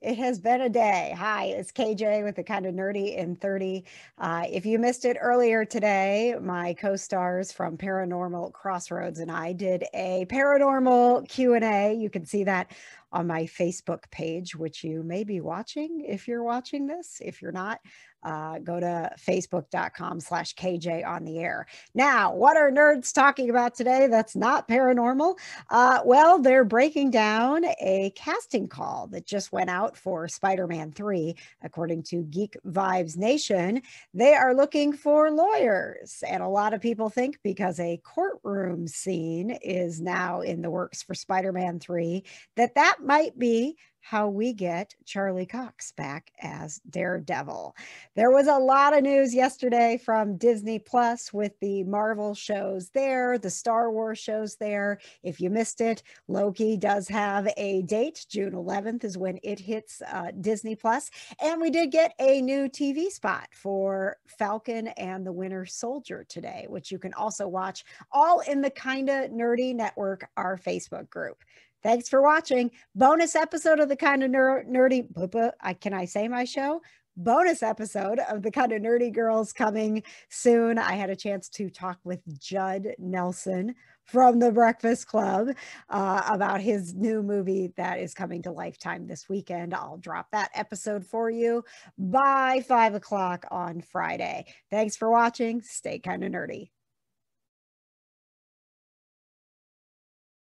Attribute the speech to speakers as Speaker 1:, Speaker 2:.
Speaker 1: it has been a day. Hi, it's KJ with the kind of nerdy in 30. Uh, if you missed it earlier today, my co-stars from Paranormal Crossroads and I did a paranormal Q&A. You can see that on my Facebook page, which you may be watching if you're watching this. If you're not, uh, go to facebook.com slash KJ on the air. Now, what are nerds talking about today that's not paranormal? Uh, well, they're breaking down a casting call that just went out for Spider Man 3. According to Geek Vibes Nation, they are looking for lawyers. And a lot of people think because a courtroom scene is now in the works for Spider Man 3, that that might be how we get Charlie Cox back as Daredevil. There was a lot of news yesterday from Disney Plus with the Marvel shows there, the Star Wars shows there. If you missed it, Loki does have a date. June 11th is when it hits uh, Disney Plus. And we did get a new TV spot for Falcon and the Winter Soldier today, which you can also watch all in the Kinda Nerdy Network, our Facebook group. Thanks for watching. Bonus episode of the kind of ner- nerdy. Blah, I, can I say my show? bonus episode of the kind of nerdy girls coming soon. I had a chance to talk with Judd Nelson from the Breakfast Club uh, about his new movie that is coming to Lifetime this weekend. I'll drop that episode for you by five o'clock on Friday. Thanks for watching. Stay kind of nerdy.